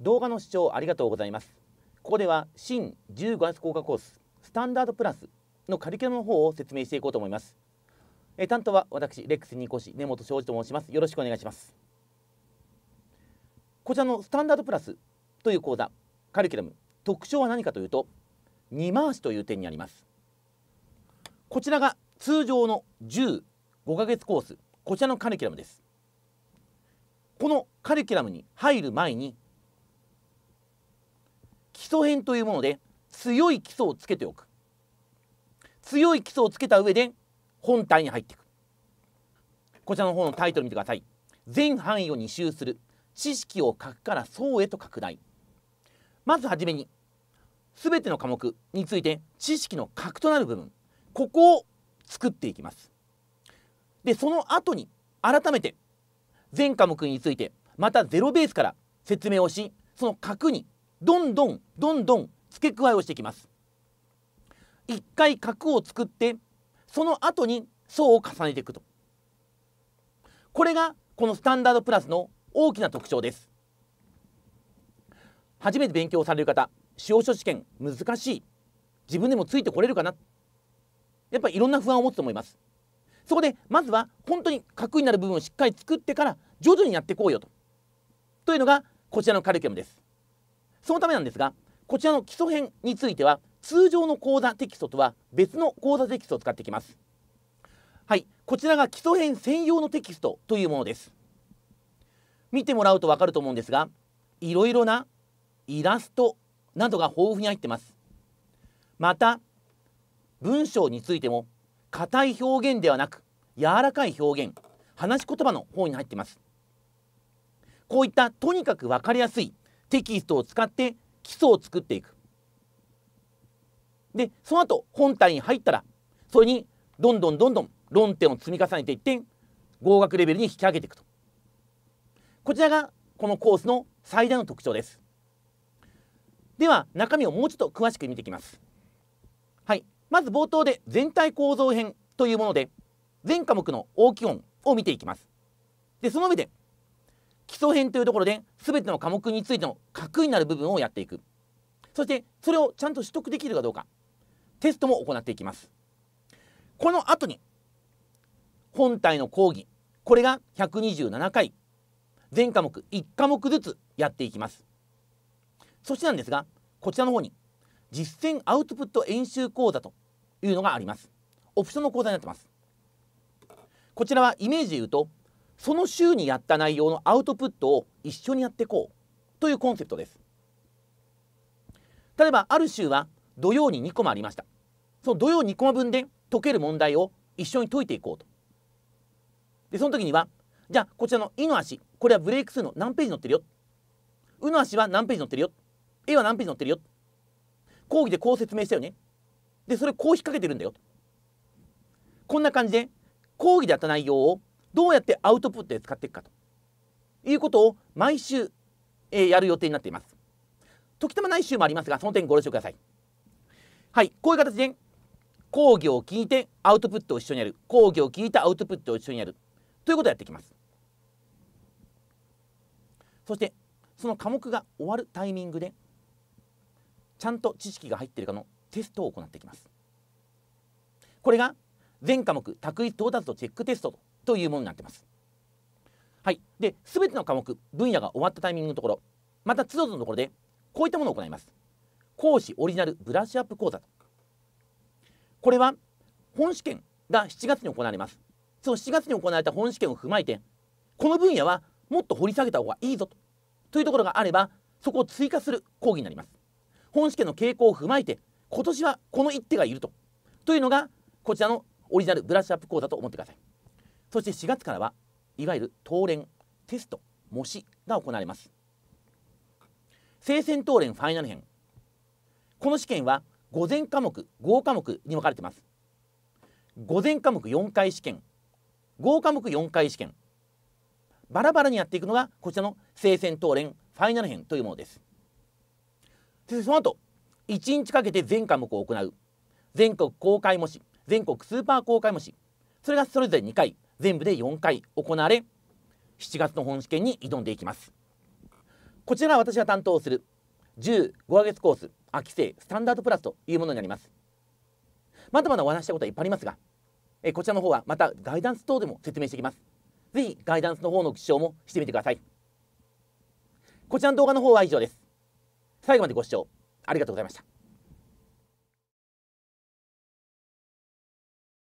動画の視聴ありがとうございますここでは新15月効果コーススタンダードプラスのカリキュラムの方を説明していこうと思いますえ担当は私レックス二講師根本庄司と申しますよろしくお願いしますこちらのスタンダードプラスという講座カリキュラム特徴は何かというと二回しという点にありますこちらが通常の15ヶ月コースこちらのカリキュラムですこのカリキュラムに入る前に礎編というもので強い基礎をつけておく強い基礎をつけた上で本体に入っていくこちらの方のタイトル見てください全範囲を2周する知識をくから層へと拡大まずはじめに全ての科目について知識の核となる部分ここを作っていきますでその後に改めて全科目についてまたゼロベースから説明をしその核にどんどんどんどん付け加えをしていきます一回角を作ってその後に層を重ねていくとこれがこのスタンダードプラスの大きな特徴です初めて勉強される方司法書試験難しい自分でもついてこれるかなやっぱりいろんな不安を持つと思いますそこでまずは本当に核になる部分をしっかり作ってから徐々にやっていこうよとというのがこちらのカリキュラムですそのためなんですがこちらの基礎編については通常の講座テキストとは別の講座テキストを使ってきますはいこちらが基礎編専用のテキストというものです見てもらうとわかると思うんですがいろいろなイラストなどが豊富に入ってますまた文章についても硬い表現ではなく柔らかい表現話し言葉の方に入ってますこういったとにかくわかりやすいテキストを使って基礎を作っていくでその後本体に入ったらそれにどんどんどんどん論点を積み重ねていって合格レベルに引き上げていくとこちらがこのコースの最大の特徴ですでは中身をもうちょっと詳しく見ていきますはいまず冒頭で全体構造編というもので全科目の大基本を見ていきますでその上で基礎編というところで全ての科目についての核になる部分をやっていくそしてそれをちゃんと取得できるかどうかテストも行っていきますこの後に本体の講義これが127回全科目1科目ずつやっていきますそしてなんですがこちらの方に実践アウトプット演習講座というのがありますオプションの講座になってますこちらはイメージで言うとその週にやった内容のアウトプットを一緒にやっていこうというコンセプトです例えばある週は土曜に2コマありましたその土曜2コマ分で解ける問題を一緒に解いていこうとでその時にはじゃあこちらの「い」の足これはブレイク数の何ページ載ってるよ「う」の足は何ページ載ってるよ「え」は何ページ載ってるよ講義でこう説明したよねでそれこう引っ掛けてるんだよこんな感じで講義でやった内容をどうやってアウトプットで使っていくかということを毎週、えー、やる予定になっています。時たまない週もありますが、その点ご了承ください。はい、こういう形で、講義を聞いてアウトプットを一緒にやる。講義を聞いてアウトプットを一緒にやる。ということをやっていきます。そして、その科目が終わるタイミングで、ちゃんと知識が入っているかのテストを行っていきます。これが全科目択一到達度チェックテストとというものになってます。はい、で全ての科目分野が終わったタイミングのところまた都度のところでこういったものを行います。講師オリジナルブラッシュアップ講座これは本試験が7月に行われます。その7月に行われた本試験を踏まえてこの分野はもっと掘り下げた方がいいぞとというところがあればそこを追加する講義になります。本試験の傾向を踏まえて今年はこの一手がいるとというのがこちらのオリジナルブラッシュアップ講座と思ってください。そして4月からはいわゆる当連テスト模試が行われます生鮮当連ファイナル編この試験は午前科目5科目に分かれてます午前科目4回試験5科目4回試験バラバラにやっていくのがこちらの生鮮当連ファイナル編というものですそしてその後1日かけて全科目を行う全国公開模試全国スーパー公開模試それがそれぞれ2回全部で4回行われ7月の本試験に挑んでいきますこちらは私が担当する15ヶ月コース秋生スタンダードプラスというものになりますまだまだお話したことはいっぱいありますがえこちらの方はまたガイダンス等でも説明していきますぜひガイダンスの方の視聴もしてみてくださいこちらの動画の方は以上です最後までご視聴ありがとうございました